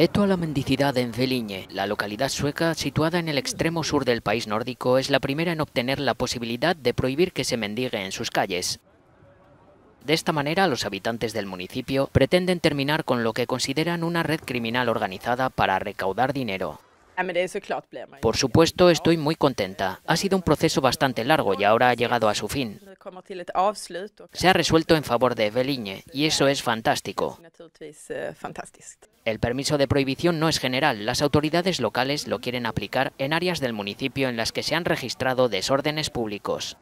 Eto a la mendicidad en Veliñe, la localidad sueca situada en el extremo sur del país nórdico, es la primera en obtener la posibilidad de prohibir que se mendigue en sus calles. De esta manera, los habitantes del municipio pretenden terminar con lo que consideran una red criminal organizada para recaudar dinero. Er Por supuesto, estoy muy contenta. Ha sido un proceso bastante largo y ahora ha llegado a su fin. Se ha resuelto en favor de Beliñe y eso es fantástico. Eh, El permiso de prohibición no es general. Las autoridades locales lo quieren aplicar en áreas del municipio en las que se han registrado desórdenes públicos.